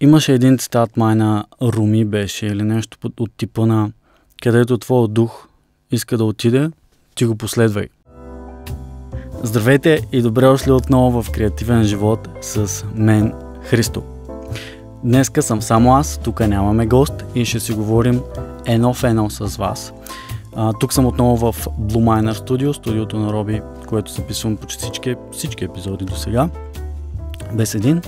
Имаше един цитат, май на Руми беше или нещо от типа на където твоя дух иска да отиде, ти го последвай. Здравейте и добре дошли отново в Креативен живот с мен Христо. Днеска съм само аз, тук нямаме гост и ще си говорим едно в едно с вас. А, тук съм отново в Blue Miner Studio, студиото на Роби, което записвам почти всички, всички епизоди до сега. Без един.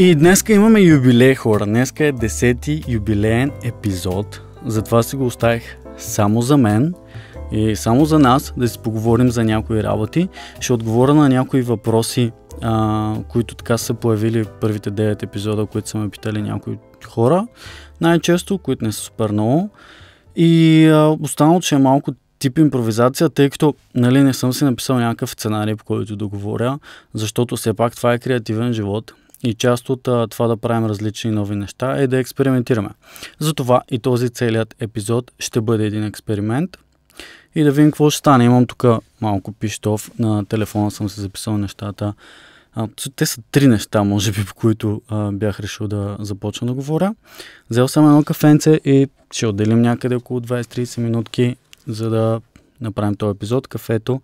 И днеска имаме юбилей, хора. Днеска е 10-ти юбилеен епизод. Затова си го оставих само за мен и само за нас, да си поговорим за някои работи. Ще отговоря на някои въпроси, а, които така са появили първите 9 епизода, които са ме питали някои хора. Най-често, които не са супер много. И а, останалото ще е малко тип импровизация, тъй като нали, не съм си написал някакъв сценарий, по който да говоря, защото все пак това е креативен живот. И част от а, това да правим различни нови неща е да експериментираме. Затова и този целият епизод ще бъде един експеримент и да видим какво ще стане. Имам тук малко пиштов, на телефона съм се записал нещата. А, те са три неща, може би, по които а, бях решил да започна да говоря. Взел съм едно кафенце и ще отделим някъде около 20-30 минутки, за да направим този епизод. Кафето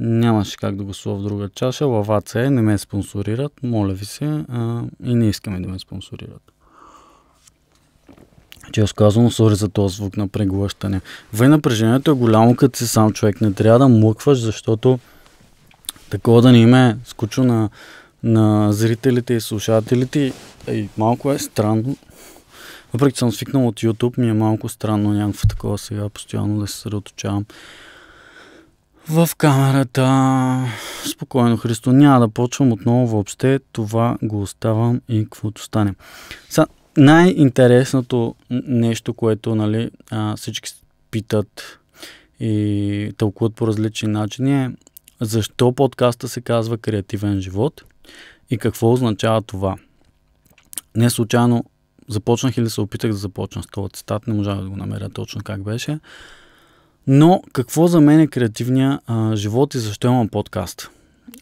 Нямаше как да гласува в друга чаша. Лаваца е, не ме спонсорират, моля ви се. А, и не искаме да ме спонсорират. е сказано, сори за този звук на преглъщане. Въй напрежението е голямо, като си сам човек. Не трябва да млъкваш, защото такова да не име скучо скучно на, на зрителите и слушателите. И малко е странно. Въпреки че съм свикнал от YouTube, ми е малко странно някакво такова сега, постоянно да се съсредоточавам в камерата. Спокойно, Христо. Няма да почвам отново въобще. Това го оставам и каквото стане. Са, най-интересното нещо, което нали, а, всички питат и тълкуват по различни начини е защо подкаста се казва Креативен живот и какво означава това. Не случайно започнах или се опитах да започна с този цитат, не можах да го намеря точно как беше. Но какво за мен е креативния а, живот и защо имам подкаст?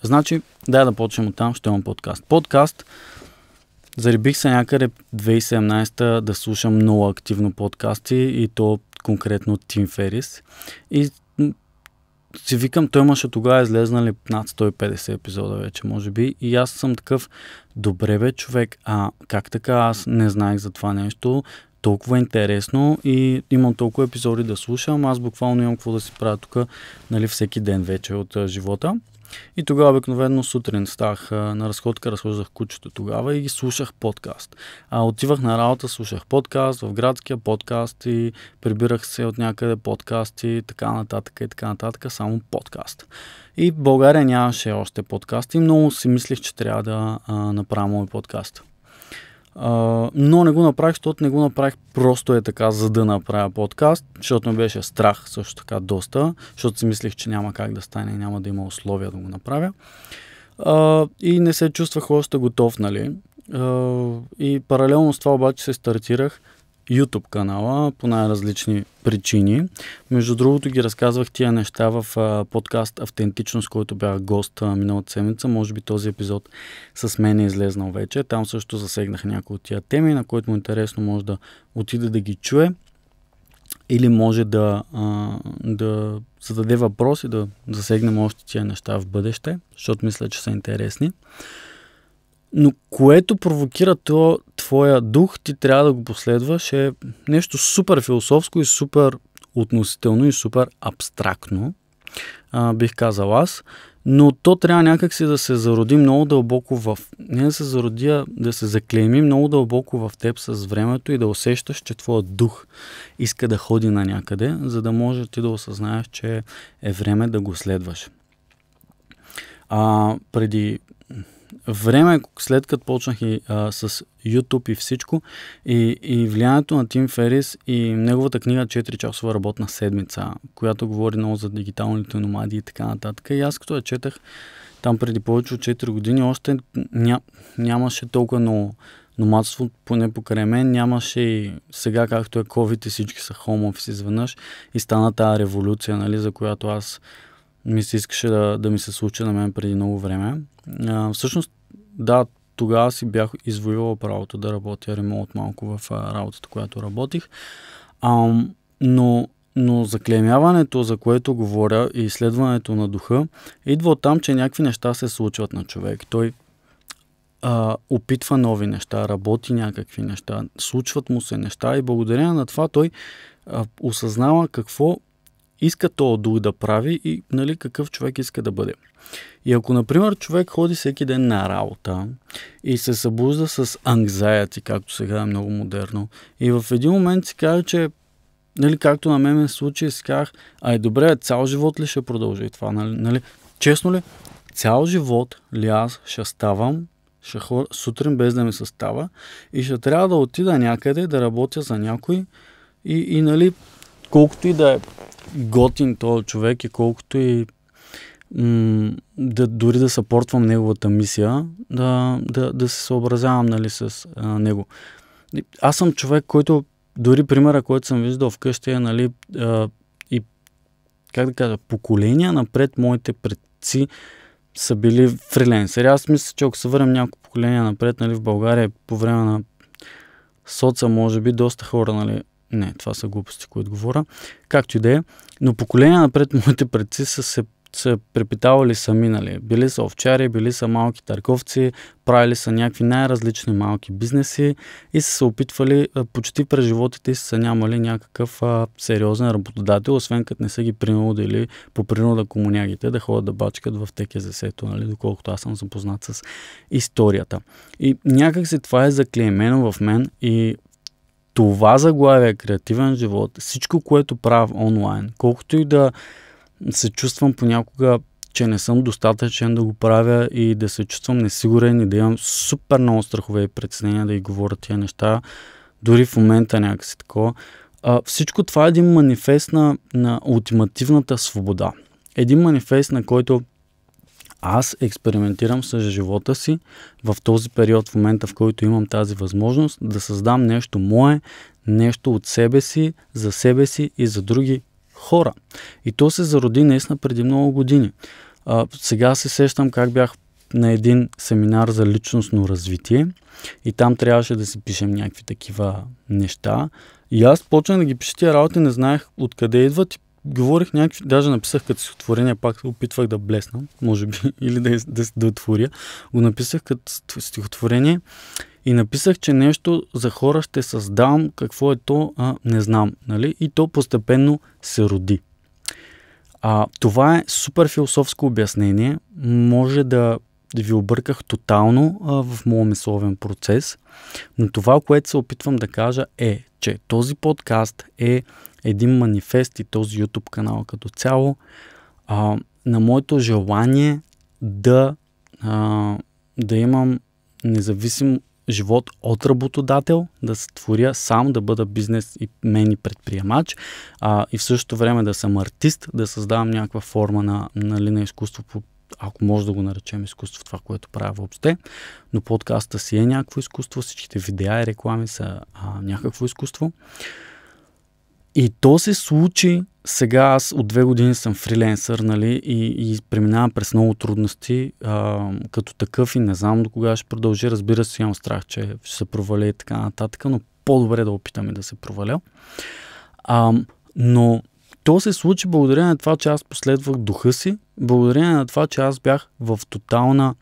Значи, дай да почнем от там, ще имам подкаст. Подкаст, зарибих се някъде 2017 та да слушам много активно подкасти и то конкретно Тим Ферис. И си викам, той имаше тогава излезнали над 150 епизода вече, може би. И аз съм такъв, добре бе, човек, а как така аз не знаех за това нещо? толкова интересно и имам толкова епизоди да слушам. Аз буквално имам какво да си правя тук нали, всеки ден вече от а, живота. И тогава обикновено сутрин ставах а, на разходка, разхождах кучето тогава и ги слушах подкаст. А отивах на работа, слушах подкаст, в градския подкаст и прибирах се от някъде подкаст и така нататък и така нататък, само подкаст. И в България нямаше още подкаст и много си мислих, че трябва да а, направя мой подкаст но не го направих, защото не го направих просто е така, за да направя подкаст, защото ми беше страх също така доста, защото си мислих, че няма как да стане и няма да има условия да го направя. А, и не се чувствах още готов, нали? А, и паралелно с това обаче се стартирах YouTube канала по най-различни причини. Между другото ги разказвах тия неща в а, подкаст Автентичност, който бях гост а, миналата седмица. Може би този епизод с мен е излезнал вече. Там също засегнах някои от тия теми, на които му е интересно може да отиде да ги чуе или може да, а, да зададе въпрос и да засегнем още тия неща в бъдеще, защото мисля, че са интересни. Но което провокира то, твоя дух, ти трябва да го последваш е нещо супер философско и супер относително и супер абстрактно, а, бих казал аз. Но то трябва някакси да се зароди много дълбоко в... Не да се зароди, да се заклейми много дълбоко в теб с времето и да усещаш, че твоя дух иска да ходи на някъде, за да може ти да осъзнаеш, че е време да го следваш. А, преди време, е, след като почнах и а, с YouTube и всичко, и, и влиянието на Тим Ферис и неговата книга 4-часова работна седмица, която говори много за дигиталните номади и така нататък. И аз като я четах там преди повече от 4 години, още ня, нямаше толкова много номадство, поне покрай мен, нямаше и сега, както е COVID и всички са home office изведнъж и стана тази революция, нали, за която аз ми се искаше да, да ми се случи на мен преди много време. А, всъщност, да, тогава си бях извоювал правото да работя ремонт малко в а, работата, която работих. А, но, но заклемяването, за което говоря и изследването на духа, идва от там, че някакви неща се случват на човек. Той а, опитва нови неща, работи някакви неща, случват му се неща и благодарение на това той а, осъзнава какво иска то дух да прави и нали, какъв човек иска да бъде. И ако, например, човек ходи всеки ден на работа и се събужда с anxiety, както сега е много модерно, и в един момент си казва, че нали, както на мен е случай, си казах, е, добре, цял живот ли ще продължи това? Нали, нали? Честно ли, цял живот ли аз ще ставам ще хор, сутрин без да ми се става и ще трябва да отида някъде да работя за някой и, и нали, колкото и да е готин този човек е колкото и м- да, дори да съпортвам неговата мисия, да, да, да се съобразявам нали, с а, него. Аз съм човек, който дори примера, който съм виждал вкъщи е нали, а, и как да кажа, поколения напред моите предци са били фриленсери. Аз мисля, че ако се върнем няколко поколения напред нали, в България по време на соца, може би, доста хора нали, не, това са глупости, които говоря. Както и да е. Но поколения напред моите предци са се са препитавали сами, нали. Били са овчари, били са малки търговци, правили са някакви най-различни малки бизнеси и са се опитвали почти през животите си са нямали някакъв а, сериозен работодател, освен като не са ги принудили по принуда комунягите да ходят да бачкат в за сето, нали, доколкото аз съм запознат с историята. И някак си това е заклеймено в мен и това заглавие, е креативен живот, всичко, което правя онлайн, колкото и да се чувствам понякога, че не съм достатъчен да го правя и да се чувствам несигурен и да имам супер много страхове и притеснения да ги говоря тия неща, дори в момента някакси такова. А, всичко това е един манифест на, на ултимативната свобода. Един манифест, на който аз експериментирам с живота си в този период, в момента, в който имам тази възможност, да създам нещо мое, нещо от себе си, за себе си и за други хора. И то се зароди наистина преди много години. А, сега се сещам как бях на един семинар за личностно развитие и там трябваше да си пишем някакви такива неща. И аз почнах да ги пиша тия работи, не знаех откъде идват и говорих някакви, даже написах като стихотворение, пак опитвах да блесна, може би, или да, да, да отворя. Го написах като стихотворение и написах, че нещо за хора ще създам, какво е то, а, не знам. Нали? И то постепенно се роди. А, това е супер философско обяснение. Може да да ви обърках тотално а, в моят мисловен процес. Но това, което се опитвам да кажа е, че този подкаст е един манифест и този YouTube канал като цяло а, на моето желание да, а, да имам независим живот от работодател, да се творя сам, да бъда бизнес и мен и предприемач а, и в същото време да съм артист, да създавам някаква форма на, на, нали, на изкуство по, ако може да го наречем изкуство, това, което правя въобще, но подкаста си е някакво изкуство, всичките видеа и реклами са а, някакво изкуство. И то се случи, сега аз от две години съм фриленсър, нали, и, и преминавам през много трудности а, като такъв и не знам до кога ще продължи. Разбира се, имам страх, че ще се проваля и така нататък, но по-добре да опитам и да се проваля. А, но то се случи благодарение на това, че аз последвах духа си, благодарение на това, че аз бях в тотална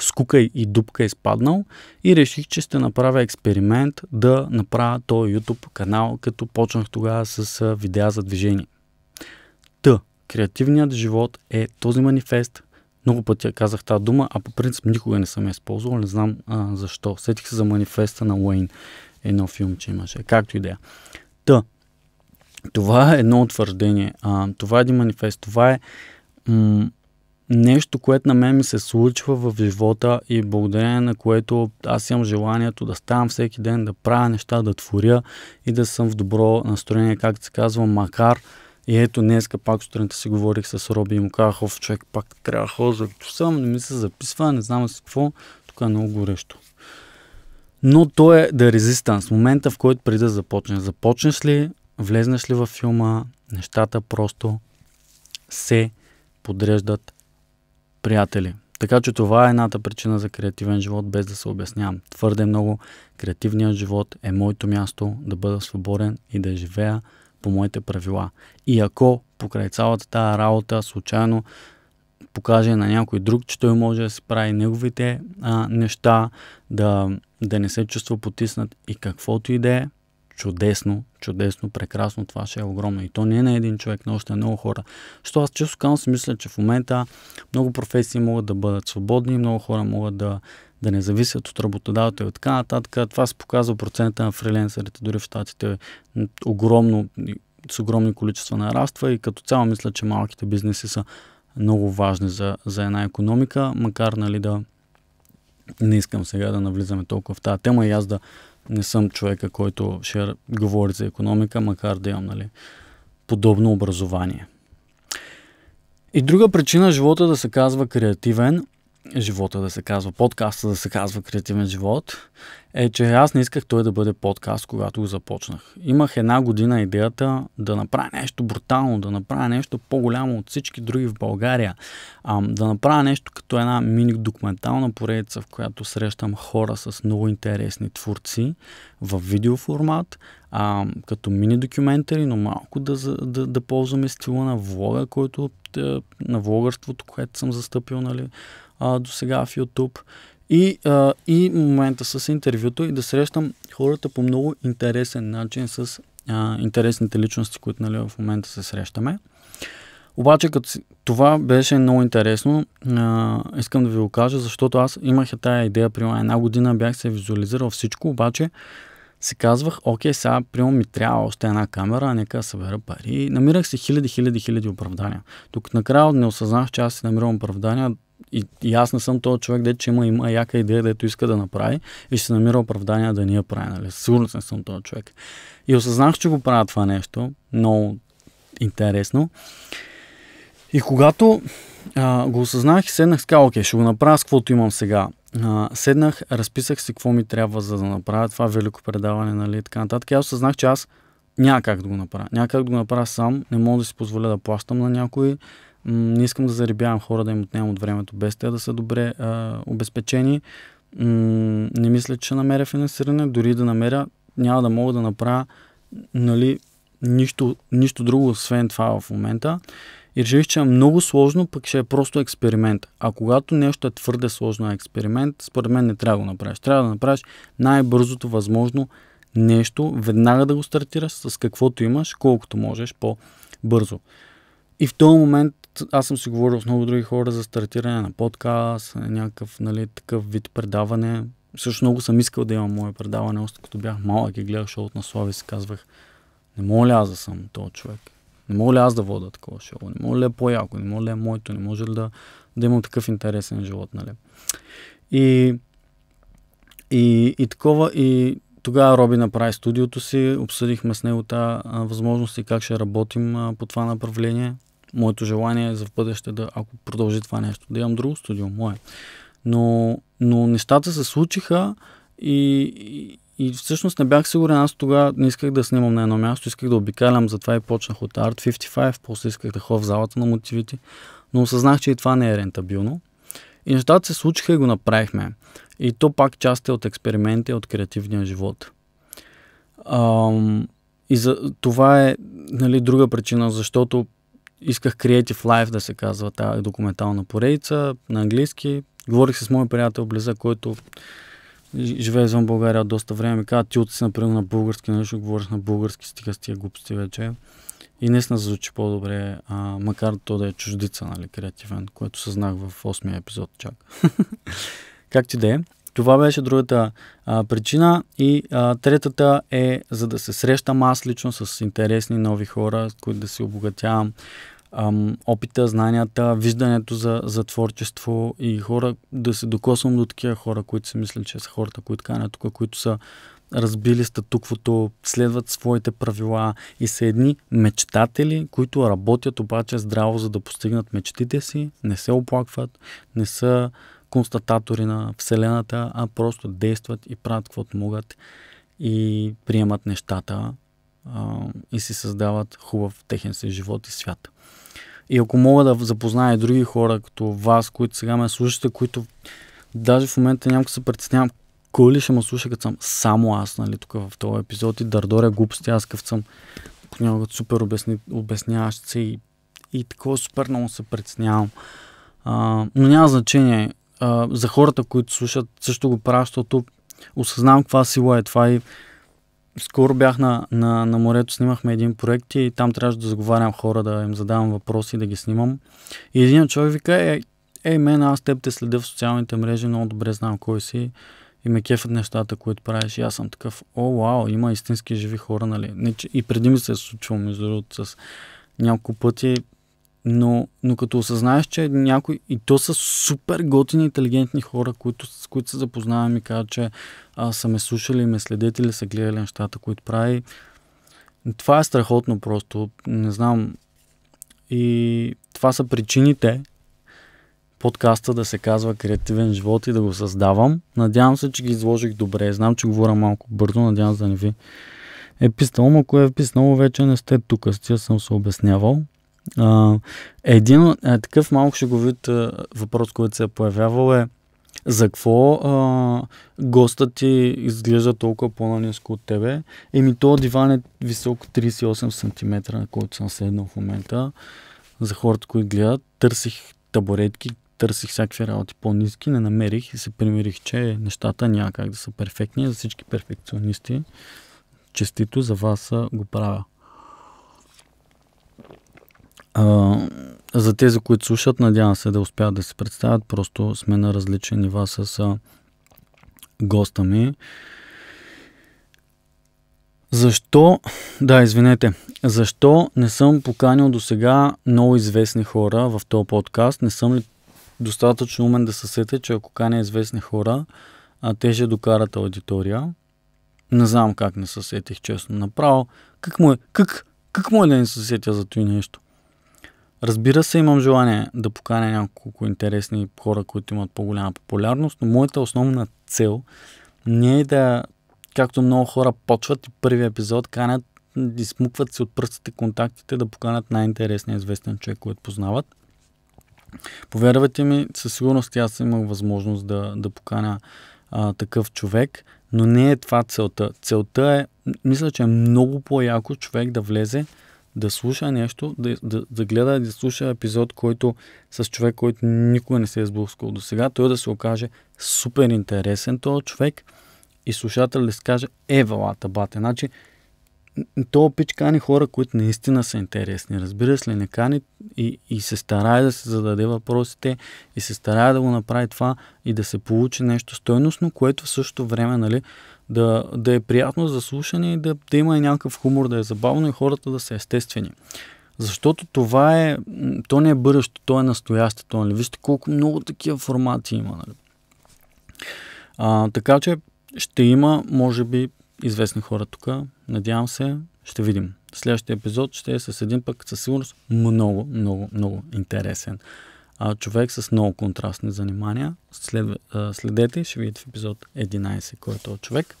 скука и дупка изпаднал и реших, че ще направя експеримент да направя този YouTube канал, като почнах тогава с видеа за движение. Та, креативният живот е този манифест. Много пъти я казах тази дума, а по принцип никога не съм я използвал, не знам а, защо. Сетих се за манифеста на Уейн, едно филм, че имаше, както идея. Т. Та, това е едно утвърждение, а, това е един манифест, това е м- нещо, което на мен ми се случва в живота и благодарение на което аз имам желанието да ставам всеки ден, да правя неща, да творя и да съм в добро настроение, както се казва, макар и ето днеска пак сутринта си говорих с Роби и му казах, човек, пак трябва да ходя, като съм, не ми се записва, не знам с какво, тук е много горещо. Но то е да резистанс. Момента, в който преди да започнеш. Започнеш ли, влезнеш ли във филма, нещата просто се подреждат приятели. Така че това е едната причина за креативен живот, без да се обяснявам. Твърде много креативният живот е моето място да бъда свободен и да живея по моите правила. И ако покрай цялата тази работа случайно покаже на някой друг, че той може да си прави неговите а, неща, да, да не се чувства потиснат и каквото и да е, чудесно, чудесно, прекрасно, това ще е огромно. И то не е на един човек, но още е много хора. Защото аз често казвам си мисля, че в момента много професии могат да бъдат свободни, много хора могат да, да не зависят от работодател и така нататък. Това се показва процента на фриленсерите дори в щатите е огромно, с огромни количества нараства и като цяло мисля, че малките бизнеси са много важни за, за една економика, макар нали да не искам сега да навлизаме толкова в тази тема и аз да не съм човека, който ще говори за економика, макар да имам нали, подобно образование. И друга причина живота да се казва креативен – живота да се казва, подкаста да се казва Креативен живот, е, че аз не исках той да бъде подкаст, когато го започнах. Имах една година идеята да направя нещо брутално, да направя нещо по-голямо от всички други в България, а, да направя нещо като една мини документална поредица, в която срещам хора с много интересни творци в видеоформат, а, като мини документари, но малко да, да, да ползваме стила на влога, който е, на влогърството, което съм застъпил, нали, а, до сега в YouTube. И, а, и момента с интервюто и да срещам хората по много интересен начин с а, интересните личности, които нали, в момента се срещаме. Обаче като това беше много интересно, а, искам да ви го кажа, защото аз имах тая идея, Прима една година бях се визуализирал всичко, обаче си казвах, окей, сега прямо ми трябва още една камера, нека събера пари. Намирах се хиляди, хиляди, хиляди оправдания. Тук накрая не осъзнах, че аз си намирам оправдания и, и аз не съм този човек, де, че има, има яка идея, дето иска да направи и ще се намира оправдания да ни я прави. Нали? Сигурно не съм този човек. И осъзнах, че го правя това нещо. Много интересно. И когато а, го осъзнах и седнах с окей, ще го направя с каквото имам сега. А, седнах, разписах си какво ми трябва за да направя това велико предаване, нали, и така нататък. И аз осъзнах, че аз няма как да го направя. Няма как да го направя сам. Не мога да си позволя да плащам на някой не искам да заребявам хора, да им отнемам от времето, без те да са добре а, обезпечени. М- не мисля, че намеря финансиране. Дори да намеря, няма да мога да направя нали, нищо, нищо друго, освен това в момента. И реших, че е много сложно, пък ще е просто експеримент. А когато нещо е твърде сложно е експеримент, според мен не трябва да го направиш. Трябва да направиш най-бързото възможно нещо, веднага да го стартираш с каквото имаш, колкото можеш по-бързо. И в този момент аз съм си говорил с много други хора за стартиране на подкаст, някакъв нали, такъв вид предаване. Също много съм искал да имам мое предаване, още като бях малък и гледах шоуто на Слави си казвах, не мога ли аз да съм този човек? Не мога ли аз да вода такова шоу? Не мога ли е по-яко? Не мога ли е моето? Не може ли да, да имам такъв интересен живот? Нали? И, и, и такова, и тогава Роби направи студиото си, обсъдихме с него тази възможност и как ще работим а, по това направление моето желание е за в бъдеще да, ако продължи това нещо, да имам друго студио, мое. Но, но нещата се случиха и, и, и всъщност не бях сигурен, аз тогава не исках да снимам на едно място, исках да обикалям, затова и почнах от Art 55, после исках да ходя в залата на мотивите, но осъзнах, че и това не е рентабилно. И нещата се случиха и го направихме. И то пак част е от експеримента, от креативния живот. Ам, и за това е нали, друга причина, защото исках Creative Life да се казва тази документална поредица на английски. Говорих се с моят приятел Близа, който живее извън България доста време. Ми каза, ти си например, на български, нещо нали, говориш на български, стига с тия глупости вече. И не се звучи по-добре, а, макар то да е чуждица, нали, креативен, което съзнах в 8-я епизод чак. как ти да е? Това беше другата а, причина. И а, третата е, за да се срещам аз лично с интересни нови хора, с които да си обогатявам ам, опита, знанията, виждането за, за творчество и хора, да се докосвам до такива хора, които си мислят, че са хората, които канят тук, които са разбили статуквото, следват своите правила и са едни мечтатели, които работят обаче здраво, за да постигнат мечтите си, не се оплакват, не са констататори на Вселената, а просто действат и правят каквото могат и приемат нещата а, и си създават хубав техен си живот и свят. И ако мога да запозная и други хора, като вас, които сега ме слушате, които даже в момента да се притеснявам, кой ли ще ме слуша, като съм само аз, нали, тук в този епизод и дърдоря глупости, аз къв съм понякога супер обясни, обясняващ се и, и такова супер много се притеснявам. А, но няма значение а, за хората, които слушат, също го правя, защото осъзнавам каква сила е това и е. скоро бях на, на, на морето, снимахме един проект и там трябваше да заговарям хора, да им задавам въпроси, да ги снимам. И един човек вика, е, е, мен, аз теб те следя в социалните мрежи, много добре знам кой си и ме кефат нещата, които правиш. И аз съм такъв, о, вау, има истински живи хора, нали? и преди ми се е случило, между другото, с няколко пъти но, но като осъзнаеш, че някой, и то са супер готини, интелигентни хора, които, с които се запознавам и казват, че а, са ме слушали, ме следят или са гледали нещата, които прави. Това е страхотно просто. Не знам. И това са причините подкаста да се казва Креативен живот и да го създавам. Надявам се, че ги изложих добре. Знам, че говоря малко бързо. Надявам се да не ви е писнало. Ако е писнало, вече не сте тук. Аз съм се обяснявал. А, един е, такъв малко шеговит е, въпрос, който се е появявал е за какво а, гостът ти изглежда толкова по нанеско от тебе? Еми, то диван е висок 38 см, на който съм седнал в момента. За хората, които гледат, търсих табуретки, търсих всякакви работи по-низки, не намерих и се примерих, че нещата няма как да са перфектни за всички перфекционисти. Честито за вас го правя. А, за тези, които слушат, надявам се да успеят да се представят. Просто сме на различни нива с а, госта ми. Защо, да, извинете, защо не съм поканил до сега много известни хора в този подкаст? Не съм ли достатъчно умен да се сетя, че ако каня известни хора, а те ще докарат аудитория? Не знам как не се сетих, честно. Направо, как му е, как, как му е да не се сетя за това нещо? Разбира се, имам желание да поканя няколко интересни хора, които имат по-голяма популярност, но моята основна цел не е да, както много хора почват и първи епизод, канят и смукват се от пръстите контактите да поканят най-интересния известен човек, който познават. Повярвайте ми, със сигурност аз имах възможност да, да поканя а, такъв човек, но не е това целта. Целта е, мисля, че е много по-яко човек да влезе да слуша нещо, да, да, да гледа и да слуша епизод, който с човек, който никога не се е сблъскал до сега, той да се окаже супер интересен този човек и слушател да се каже евалата бате. Значи, то пич кани хора, които наистина са интересни. Разбира се, не кани и, и се старае да се зададе въпросите и се старае да го направи това и да се получи нещо стойностно, което в същото време нали, да, да е приятно за слушане и да, да има и някакъв хумор, да е забавно и хората да са естествени. Защото това е, то не е бъдещето, то е настоящето. Нали? Вижте колко много такива формати има. Нали? А, така че ще има, може би, известни хора тук. Надявам се, ще видим. Следващия епизод ще е с един пък със сигурност много, много, много интересен а, човек с много контрастни занимания. След, а, следете, ще видите в епизод 11, който е човек.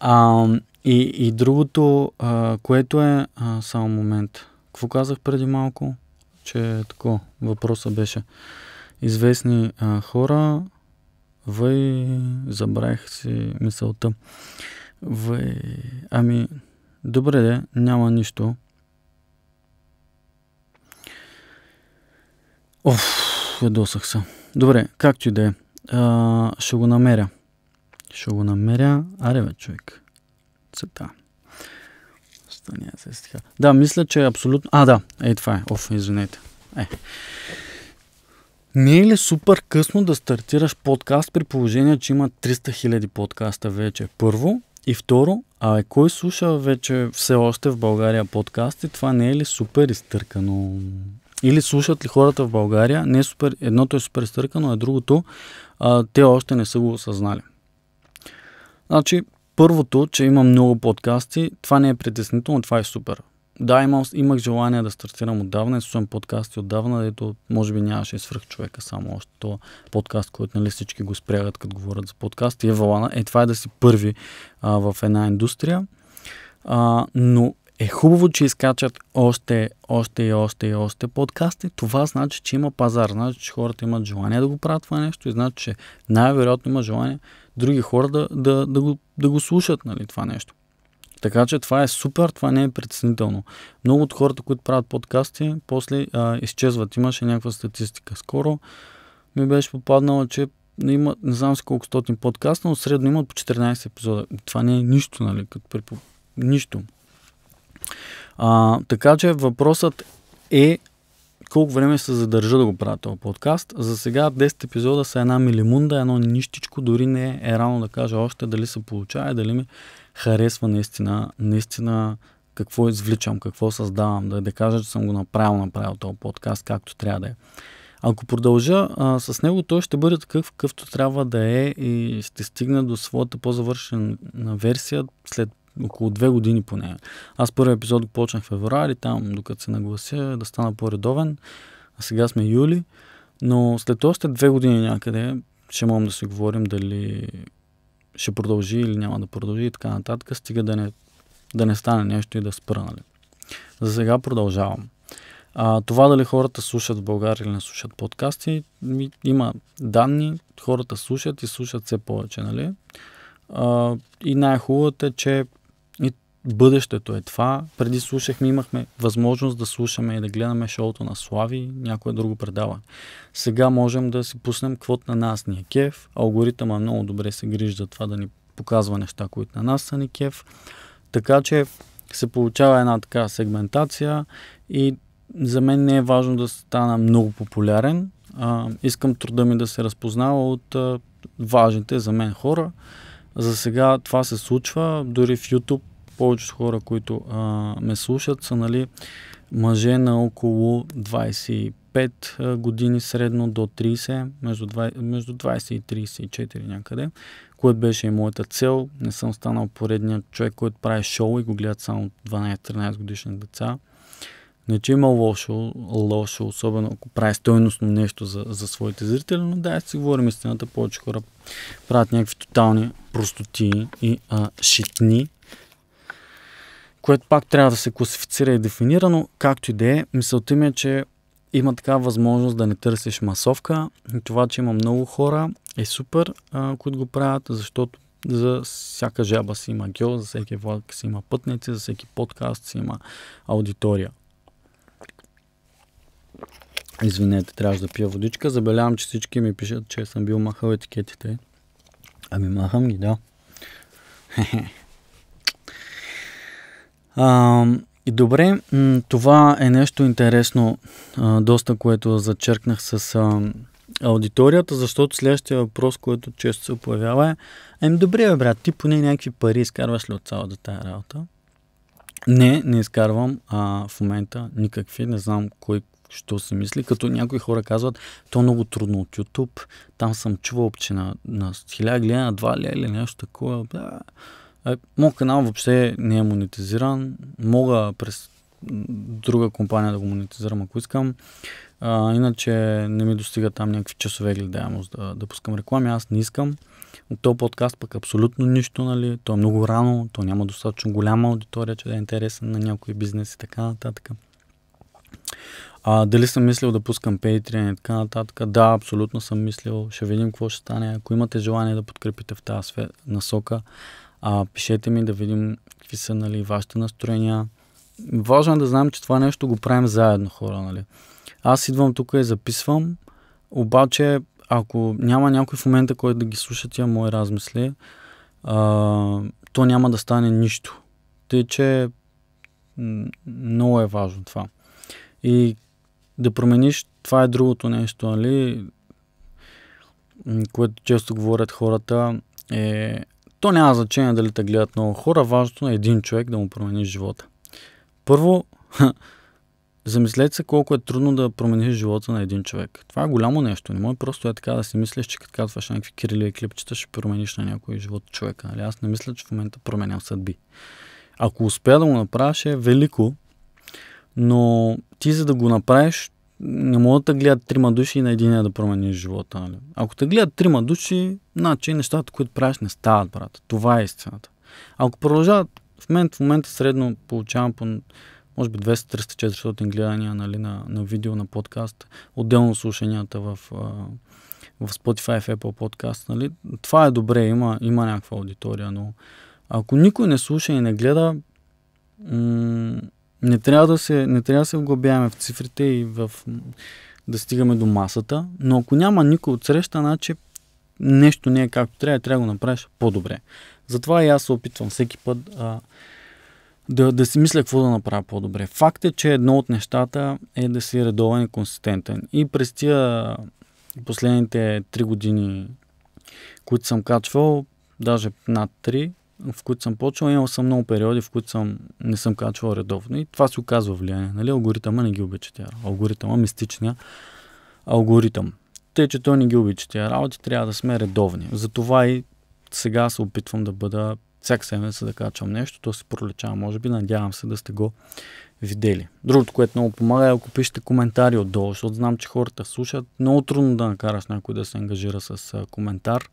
А, и, и другото, а, което е, а, само момент, какво казах преди малко, че тако, въпросът беше известни а, хора, въй, забравих си мисълта, въй, ами, добре де, няма нищо, Оф, ядосах се. Добре, както и да е. Ще го намеря. Ще го намеря. Аре бе, човек. Цета. Стания се стиха. Да, мисля, че е абсолютно... А, да. Ей, това е. Оф, извинете. Е. Не е ли супер късно да стартираш подкаст при положение, че има 300 000 подкаста вече? Първо. И второ, а е, кой слуша вече все още в България подкасти? Това не е ли супер изтъркано? или слушат ли хората в България, не е супер, едното е супер стъркано, а другото а, те още не са го осъзнали. Значи, първото, че имам много подкасти, това не е притеснително, това е супер. Да, имам, имах желание да стартирам отдавна и слушам подкасти отдавна, дето може би нямаше и свръх човека само още то подкаст, който нали всички го спрягат, като говорят за подкасти. Е, Валана, е това е да си първи а, в една индустрия. А, но е хубаво, че изкачат още, още и още и още подкасти. Това значи, че има пазар. Значи, че хората имат желание да го правят това нещо и значи, че най-вероятно има желание други хора да, да, да, го, да го слушат нали, това нещо. Така че това е супер, това не е притеснително. Много от хората, които правят подкасти, после а, изчезват. Имаше някаква статистика. Скоро ми беше попаднала, че има, не знам с колко стотин подкаста, но средно имат по 14 епизода. Това не е нищо, нали? Като припо... Нищо. А, така че въпросът е колко време се задържа да го правя този подкаст. За сега 10 епизода са една милимунда, едно нищичко, дори не е рано да кажа още дали се получава, дали ми харесва наистина, наистина какво извличам, какво създавам, да, да кажа, че съм го направил, направил този подкаст, както трябва да е. Ако продължа а, с него, той ще бъде такъв, какъвто трябва да е и ще стигне до своята по-завършена версия след около две години поне. Аз първи епизод го почнах в феврари, там докато се наглася да стана по-редовен, а сега сме юли, но след още две години някъде ще можем да си говорим дали ще продължи или няма да продължи и така нататък, стига да не, да не стане нещо и да спра, нали? За сега продължавам. А, това дали хората слушат в България или не слушат подкасти, има данни, хората слушат и слушат все повече, нали? А, и най-хубавото е, че бъдещето е това. Преди слушахме, имахме възможност да слушаме и да гледаме шоуто на Слави, някое друго предаване. Сега можем да си пуснем квот на нас ни е кеф. Алгоритъма много добре се грижи за това да ни показва неща, които на нас са ни кеф. Така че се получава една така сегментация и за мен не е важно да стана много популярен. А, искам труда ми да се разпознава от а, важните за мен хора. За сега това се случва. Дори в YouTube повечето хора, които а, ме слушат, са нали, мъже на около 25 години, средно до 30, между 20, между 20 и 34 някъде, което беше и моята цел. Не съм станал поредният човек, който прави шоу и го гледат само 12-13 годишни деца. Не, че има лошо, лошо, особено ако прави стойностно нещо за, за своите зрители, но да, си говорим истината, повече хора правят някакви тотални простоти и а, шитни, което пак трябва да се класифицира и дефинирано, както и да е. Мисълта ми е, че има така възможност да не търсиш масовка. Това, че има много хора е супер, а, които го правят, защото за всяка жаба си има гео, за всеки влак си има пътници, за всеки подкаст си има аудитория. Извинете, трябваше да пия водичка. Забелявам, че всички ми пишат, че съм бил махал етикетите. Ами махам ги, да. А, добре, това е нещо интересно, доста, което зачеркнах с а, аудиторията, защото следващия въпрос, който често се появява е Ем, ами, добре, бе, брат, ти поне някакви пари изкарваш ли от цялата тази работа? Не, не изкарвам а, в момента никакви, не знам кой що се мисли, като някои хора казват, то е много трудно от YouTube, там съм чувал, че на, на 1000 на 2 ли или нещо такова. Моят канал въобще не е монетизиран. Мога през друга компания да го монетизирам, ако искам. А, иначе не ми достига там някакви часове гледаемост да, да пускам реклами. Аз не искам. От този подкаст пък абсолютно нищо, нали? То е много рано, то няма достатъчно голяма аудитория, че да е интересен на някой бизнес и така нататък. А, дали съм мислил да пускам Patreon и така нататък? Да, абсолютно съм мислил. Ще видим какво ще стане. Ако имате желание да подкрепите в тази насока, а, пишете ми да видим какви са нали, вашите настроения. Важно е да знаем, че това нещо го правим заедно хора. Нали. Аз идвам тук и записвам, обаче ако няма някой в момента, който да ги слуша тия мои размисли, а, то няма да стане нищо. Тъй, че много е важно това. И да промениш, това е другото нещо, нали? Което често говорят хората е то няма значение дали те гледат много хора, важното на е един човек да му промени живота. Първо, замислете се колко е трудно да промениш живота на един човек. Това е голямо нещо. Не може просто е така да си мислиш, че като казваш някакви кирили и клипчета, ще промениш на някой живот човека. Али аз не мисля, че в момента променям съдби. Ако успея да го направя, ще е велико, но ти за да го направиш, не могат да гледат трима души и на един е да промениш живота. Нали? Ако те гледат трима души, значи нещата, които правиш, не стават, брат. Това е истината. Ако продължават, в, мен, в момента средно получавам по може би 200, 300, 400 гледания нали, на, на видео, на подкаст, отделно слушанията в, в Spotify, в Apple подкаст. Нали. Това е добре, има, има някаква аудитория, но ако никой не слуша и не гледа, м- не трябва да се, не трябва да се вглъбяваме в цифрите и в, да стигаме до масата, но ако няма никой от среща, значи нещо не е както трябва, трябва да го направиш по-добре. Затова и аз се опитвам всеки път а, да, да си мисля какво да направя по-добре. Факт е, че едно от нещата е да си редовен и консистентен. И през тия последните 3 години, които съм качвал, даже над 3, в които съм почвал, имал съм много периоди, в които съм, не съм качвал редовно. И това си оказва влияние. Нали? Алгоритъма не ги обича тя. Алгоритъма, мистичния алгоритъм. Те, че той не ги обича тя работи, трябва да сме редовни. Затова и сега се опитвам да бъда всяка седмица да качвам нещо, то се пролечава, може би, надявам се да сте го видели. Другото, което много помага е ако пишете коментари отдолу, защото знам, че хората слушат. Много трудно да накараш някой да се ангажира с коментар.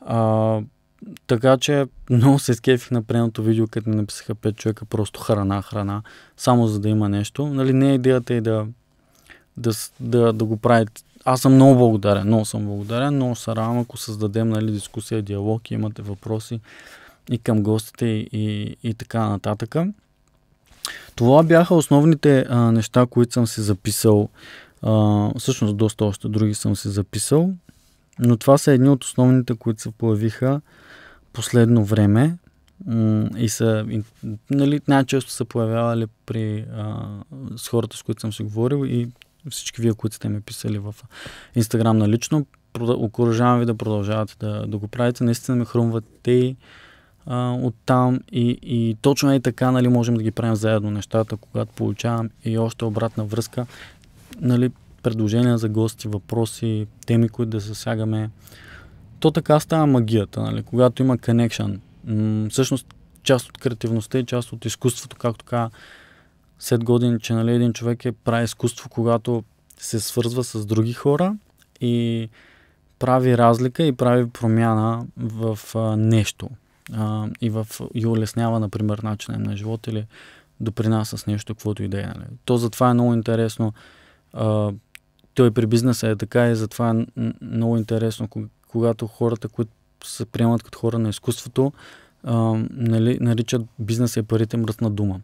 А, така че много се скефих на предното видео, където ми написаха 5 човека просто храна, храна, само за да има нещо. Нали, не е идеята е да, да, да, да го правите. Аз съм много благодарен, много съм благодарен, но се радвам, ако създадем нали, дискусия, диалог, имате въпроси и към гостите и, и, и така нататък. Това бяха основните а, неща, които съм си записал. А, всъщност доста още други съм си записал, но това са едни от основните, които се появиха последно време и са, и, нали, най-често са появявали при, а, с хората, с които съм си говорил и всички вие, които сте ми писали в Инстаграм на лично. Окоръжавам ви да продължавате да, да го правите. Наистина ми хрумват те а, оттам и, и точно е така, нали, можем да ги правим заедно нещата, когато получавам и още обратна връзка. Нали, предложения за гости, въпроси, теми, които да засягаме то така става магията, нали? когато има connection. М- всъщност, част от креативността и част от изкуството, както така след години, че нали, един човек е прави изкуство, когато се свързва с други хора и прави разлика и прави промяна в а, нещо. А, и, в, и улеснява, например, начинът на живот или допринася с нещо, каквото и да е. Нали. То затова е много интересно. А, той при бизнеса е така и затова е много интересно когато хората, които се приемат като хора на изкуството, а, нали, наричат бизнеса и парите мръсна дума.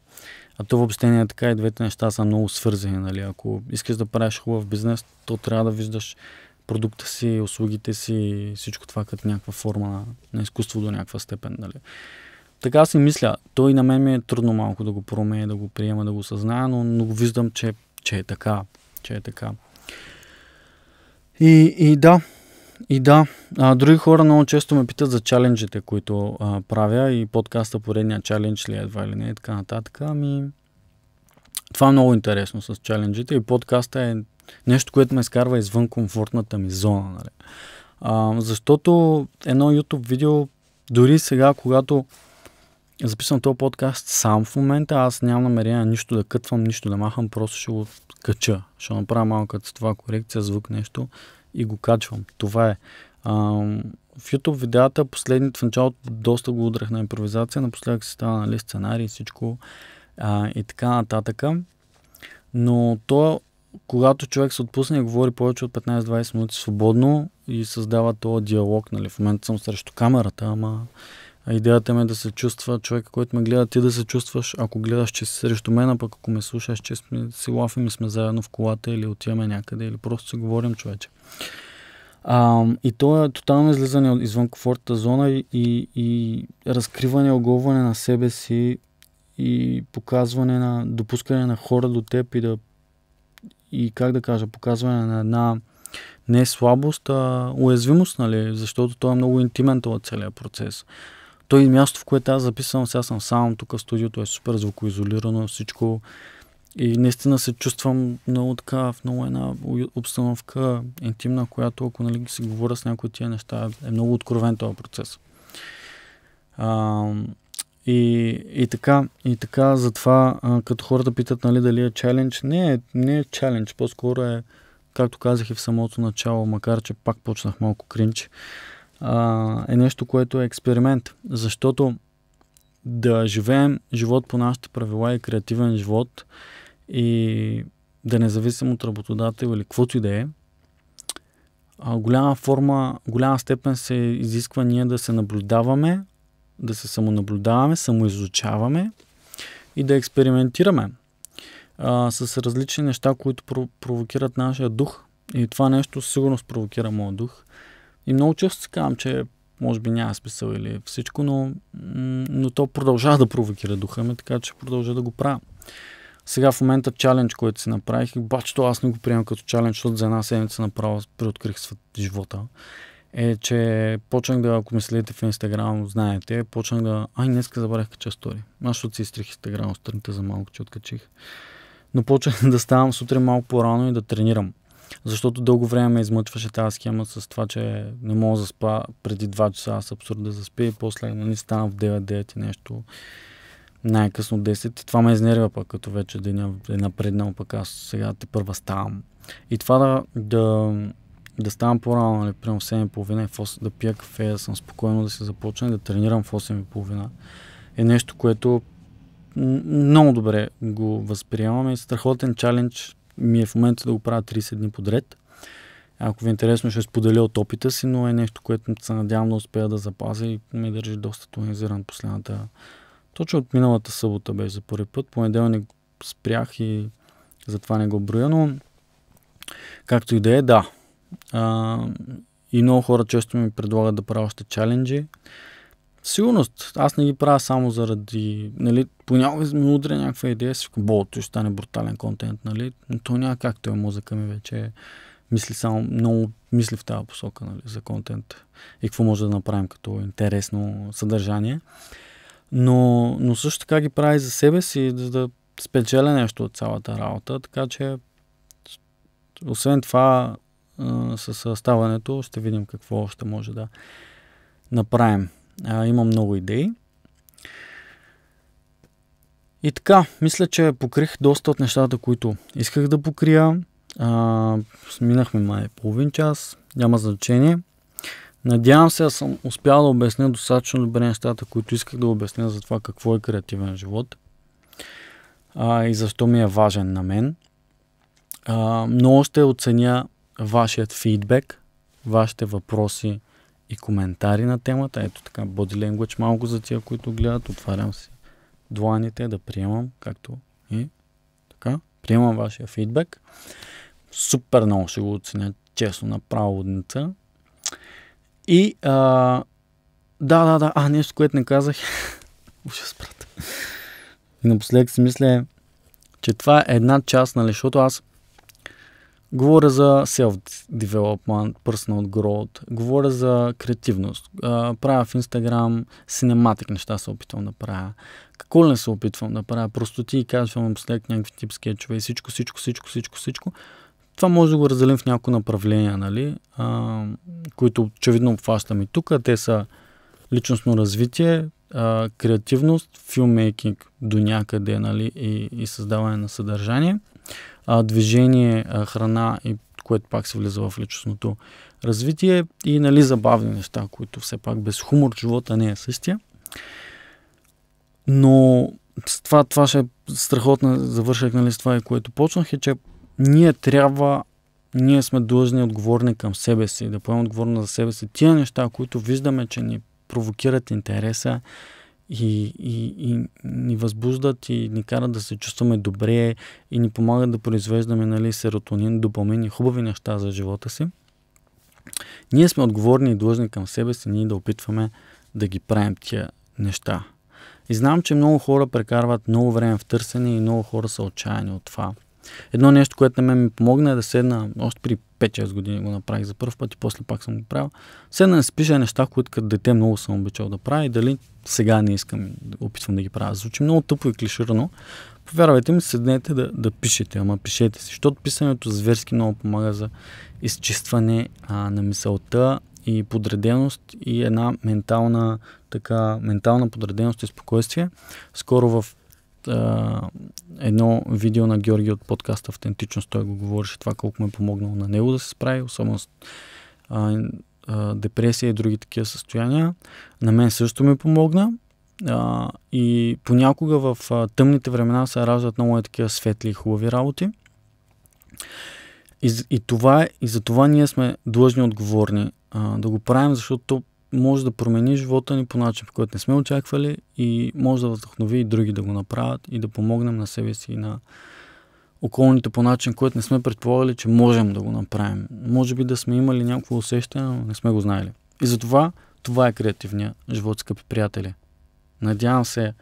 А то въобще не е така и двете неща са много свързани. Нали. Ако искаш да правиш хубав бизнес, то трябва да виждаш продукта си, услугите си, всичко това като някаква форма на, на изкуство до някаква степен. Нали. Така си мисля. Той на мен ми е трудно малко да го променя, да го приема, да го съзная, но, но го виждам, че, че е така. Че е така. И, и да, и да, а, други хора много често ме питат за чаленджите, които а, правя и подкаста поредния чалендж ли е, едва или не и така нататък. Ами, това е много интересно с чаленджите и подкаста е нещо, което ме изкарва извън комфортната ми зона. Нали? А, защото едно YouTube видео, дори сега, когато записвам този подкаст сам в момента, аз нямам намерение нищо да кътвам, нищо да махам, просто ще го кача. Ще направя малка с това корекция, звук, нещо и го качвам. Това е. А, в YouTube видеята последните в началото доста го удрах на импровизация, напоследък се става нали, сценарий и всичко а, и така нататък. Но то, когато човек се отпусне и говори повече от 15-20 минути свободно и създава този диалог, нали, в момента съм срещу камерата, ама идеята ми е да се чувства човека, който ме гледа, ти да се чувстваш, ако гледаш, че си срещу мен, а пък ако ме слушаш, че сме, си лафим и сме заедно в колата или отиваме някъде, или просто си говорим човече. А, и то е тотално излизане извън комфортната зона и, и, и разкриване, оголване на себе си и показване на, допускане на хора до теб и да и как да кажа, показване на една не слабост, а уязвимост, нали? Защото той е много интимен това целият процес. Той е място, в което аз записвам, сега съм сам, тук в студиото е супер звукоизолирано, всичко и наистина се чувствам много така в много една обстановка интимна, която ако нали, си говоря с някои тия неща, е много откровен този процес. А, и, и, така, и така, затова, а, като хората питат нали, дали е чалендж, не е, не е чалендж, по-скоро е, както казах и в самото начало, макар че пак почнах малко кринч, а, е нещо, което е експеримент, защото да живеем живот по нашите правила и креативен живот и да не зависим от работодател или каквото и да е, голяма форма, голяма степен се изисква ние да се наблюдаваме, да се самонаблюдаваме, самоизучаваме и да експериментираме а, с различни неща, които провокират нашия дух. И това нещо сигурно спровокира моят дух. И много често си казвам, че може би няма смисъл или всичко, но, но то продължава да провокира духа ми, така че продължа да го правя. Сега в момента чалендж, който си направих, обаче то аз не го приемам като чалендж, защото за една седмица направо преоткрих свът живота, е, че почнах да, ако ме следите в Инстаграм, знаете, почнах да... Ай, днеска забравих кача стори. Аз защото си изтрих Инстаграм страните за малко, че откачих. Но почнах да ставам сутрин малко по-рано и да тренирам. Защото дълго време ме измъчваше тази схема с това, че не мога да спа преди 2 часа, аз абсурд да заспя и после нали, стана в 9-9 и нещо най-късно 10. И това ме изнервя пък, като вече деня е напреднал, пък аз сега те първа ставам. И това да, да, да ставам по-рано, нали, примерно в 7.30, в 8, да пия кафе, да съм спокойно да се започна, да тренирам в 8.30 е нещо, което много добре го възприемаме. Страхотен чалендж ми е в момента да го правя 30 дни подред. Ако ви е интересно, ще споделя от опита си, но е нещо, което се надявам да успея да запазя и ме държи доста тонизиран последната. Точно от миналата събота беше за първи път. Понеделник спрях и затова не го броя, но както и да е, да. А, и много хора често ми предлагат да правя още чаленджи. Сигурност. Аз не ги правя само заради... Нали, понякога ми удря някаква идея, си бо, ще стане брутален контент, нали? Но то няма как, той мозъка ми вече мисли само, много мисли в тази посока, нали, за контент и какво може да направим като интересно съдържание. Но, но също така ги прави за себе си, за да спечеля нещо от цялата работа, така че освен това с ставането ще видим какво още може да направим. А, има много идеи. И така, мисля, че покрих доста от нещата, които исках да покрия. А, минахме май половин час, няма значение. Надявам се, аз съм успял да обясня достатъчно добре нещата, които исках да обясня за това какво е креативен живот а, и защо ми е важен на мен. А, много ще оценя вашият фидбек, вашите въпроси, и коментари на темата. Ето така, body language малко за тия, които гледат. Отварям си дланите да приемам, както и така. Приемам вашия фидбек. Супер много ще го оценя честно на праводница. И а, да, да, да, а нещо, което не казах. Уже спрат. И напоследък си мисля, че това е една част, нали, защото аз Говоря за self-development, personal growth, говоря за креативност. правя в Instagram синематик неща се опитвам да правя. Какво не се опитвам да правя? Просто ти казвам след някакви тип скетчове всичко, всичко, всичко, всичко, всичко. Това може да го разделим в някои направления, нали? А, които очевидно обхващам и тук. Те са личностно развитие, а, креативност, филмейкинг до някъде, нали? И, и създаване на съдържание – а, движение, а, храна и което пак се влиза в личностното развитие и нали, забавни неща, които все пак без хумор живота не е същия. Но това, това ще е страхотно. завършък, нали, с това и което почнах, е, че ние трябва, ние сме длъжни отговорни към себе си, да поемем отговорно за себе си. Тия неща, които виждаме, че ни провокират интереса, и, и, и ни възбуждат и ни карат да се чувстваме добре и ни помагат да произвеждаме нали, серотонин, допълнени хубави неща за живота си. Ние сме отговорни и длъжни към себе си, ние да опитваме да ги правим тия неща. И знам, че много хора прекарват много време в търсене и много хора са отчаяни от това. Едно нещо, което на мен ми помогна е да седна, още при 5-6 години го направих за първ път и после пак съм го правил, седна да спиша неща, които като дете много съм обичал да правя и дали сега не искам, опитвам да ги правя. Звучи много тъпо и клиширано. Повярвайте ми, седнете да, да пишете, ама пишете си, защото писането зверски много помага за изчистване а, на мисълта и подреденост и една ментална, така, ментална подреденост и спокойствие. Скоро в а, едно видео на Георги от подкаста Автентичност. Той го говореше това колко му е помогнал на него да се справи, особено с а, а, депресия и други такива състояния. На мен също ми помогна. А, и понякога в а, тъмните времена се раждат много е такива светли и хубави работи. И, и, това, е, и за това ние сме длъжни отговорни а, да го правим, защото може да промени живота ни по начин, по който не сме очаквали и може да вдъхнови и други да го направят и да помогнем на себе си и на околните по начин, който не сме предполагали, че можем да го направим. Може би да сме имали някакво усещане, но не сме го знаели. И затова това е креативния живот, скъпи приятели. Надявам се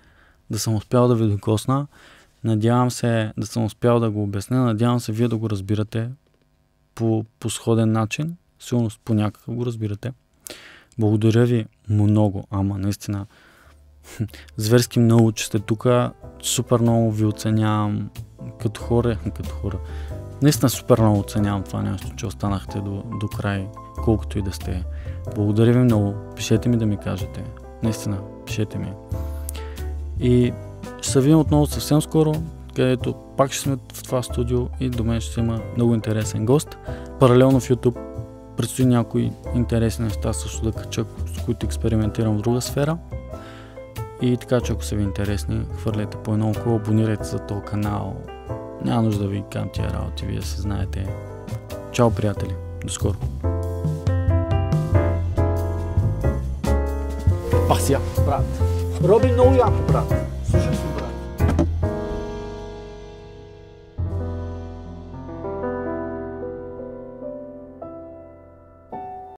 да съм успял да ви докосна, надявам се да съм успял да го обясня, надявам се вие да го разбирате по, по сходен начин, сигурно по някакъв го разбирате. Благодаря ви много, ама наистина. Зверски много, че сте тук. Супер много ви оценявам като хора, като хора. Наистина супер много оценявам това нещо, че останахте до, до край, колкото и да сте. Благодаря ви много. Пишете ми да ми кажете. Наистина, пишете ми. И ще се видим отново съвсем скоро, където пак ще сме в това студио и до мен ще има много интересен гост. Паралелно в YouTube Предстои някои интересни неща също да кача, с които експериментирам в друга сфера. И така, че ако са ви интересни, хвърлете по едно око, абонирайте за този канал. Няма нужда да ви кам тия работи, вие се знаете. Чао, приятели! До скоро! Пах си яко, брат! Роби много яко, брат! Слушай,